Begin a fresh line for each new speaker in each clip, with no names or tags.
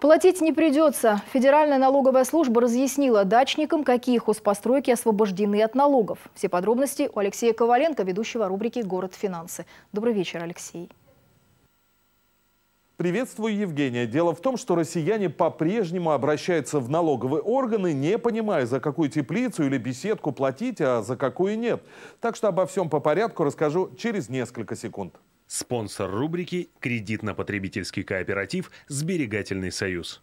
Платить не придется. Федеральная налоговая служба разъяснила дачникам, какие хозпостройки освобождены от налогов. Все подробности у Алексея Коваленко, ведущего рубрики «Город финансы». Добрый вечер, Алексей.
Приветствую, Евгения. Дело в том, что россияне по-прежнему обращаются в налоговые органы, не понимая, за какую теплицу или беседку платить, а за какую нет. Так что обо всем по порядку расскажу через
несколько секунд. Спонсор рубрики «Кредитно-потребительский кооператив «Сберегательный союз».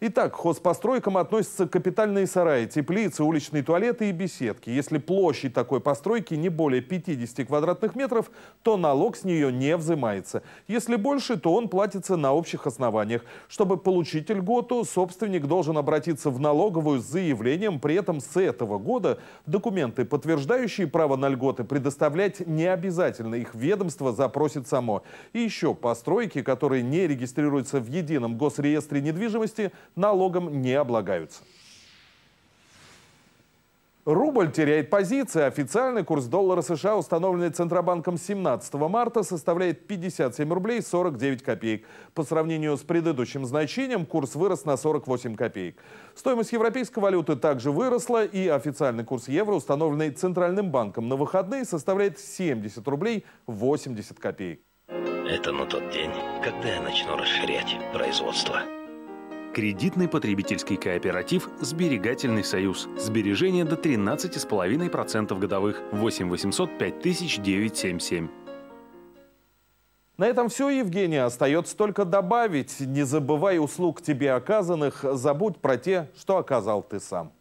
Итак, к хозпостройкам относятся капитальные сараи, теплицы, уличные туалеты и беседки. Если площадь такой постройки не более 50 квадратных метров, то налог с нее не взимается. Если больше, то он платится на общих основаниях. Чтобы получить льготу, собственник должен обратиться в налоговую с заявлением. При этом с этого года документы, подтверждающие право на льготы, предоставлять не обязательно. Их ведомство запросит само. И еще постройки, которые не регистрируются в едином госреестре недвижимости – налогом не облагаются. Рубль теряет позиции. Официальный курс доллара США, установленный Центробанком 17 марта, составляет 57 рублей 49 копеек. По сравнению с предыдущим значением курс вырос на 48 копеек. Стоимость европейской валюты также выросла, и официальный курс евро, установленный Центральным банком на выходные, составляет 70 рублей
80 копеек. Это на тот день, когда я начну расширять производство. Кредитный потребительский кооператив «Сберегательный союз». Сбережения до 13,5% годовых. 8 800 500977.
На этом все, Евгения. Остается только добавить. Не забывай услуг тебе оказанных. Забудь про те, что оказал ты сам.